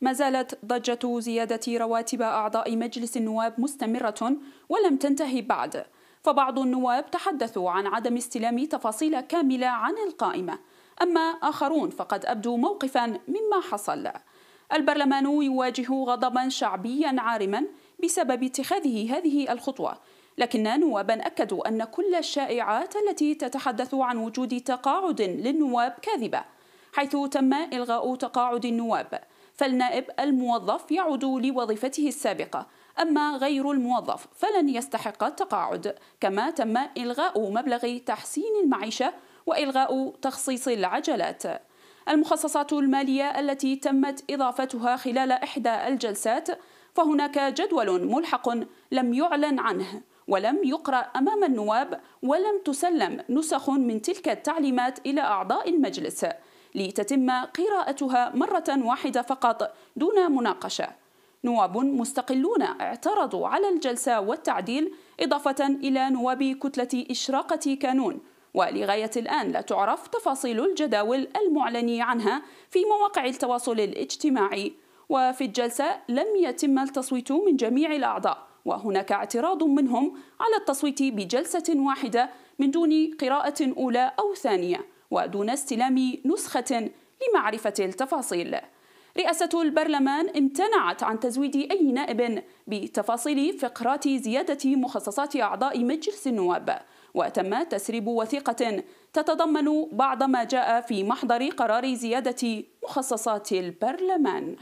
ما زالت ضجة زيادة رواتب أعضاء مجلس النواب مستمرة ولم تنتهي بعد فبعض النواب تحدثوا عن عدم استلام تفاصيل كاملة عن القائمة أما آخرون فقد أبدوا موقفا مما حصل البرلمان يواجه غضبا شعبيا عارما بسبب اتخاذه هذه الخطوة لكن نوابا أكدوا أن كل الشائعات التي تتحدث عن وجود تقاعد للنواب كاذبة حيث تم إلغاء تقاعد النواب فالنائب الموظف يعود لوظيفته السابقة أما غير الموظف فلن يستحق التقاعد كما تم إلغاء مبلغ تحسين المعيشة وإلغاء تخصيص العجلات المخصصات المالية التي تمت إضافتها خلال إحدى الجلسات فهناك جدول ملحق لم يعلن عنه ولم يقرأ أمام النواب ولم تسلم نسخ من تلك التعليمات إلى أعضاء المجلس لتتم قراءتها مرة واحدة فقط دون مناقشة نواب مستقلون اعترضوا على الجلسة والتعديل إضافة إلى نواب كتلة إشراقة كانون ولغاية الآن لا تعرف تفاصيل الجداول المعلن عنها في مواقع التواصل الاجتماعي وفي الجلسة لم يتم التصويت من جميع الأعضاء وهناك اعتراض منهم على التصويت بجلسة واحدة من دون قراءة أولى أو ثانية ودون استلام نسخة لمعرفة التفاصيل رئاسة البرلمان امتنعت عن تزويد أي نائب بتفاصيل فقرات زيادة مخصصات أعضاء مجلس النواب وتم تسريب وثيقة تتضمن بعض ما جاء في محضر قرار زيادة مخصصات البرلمان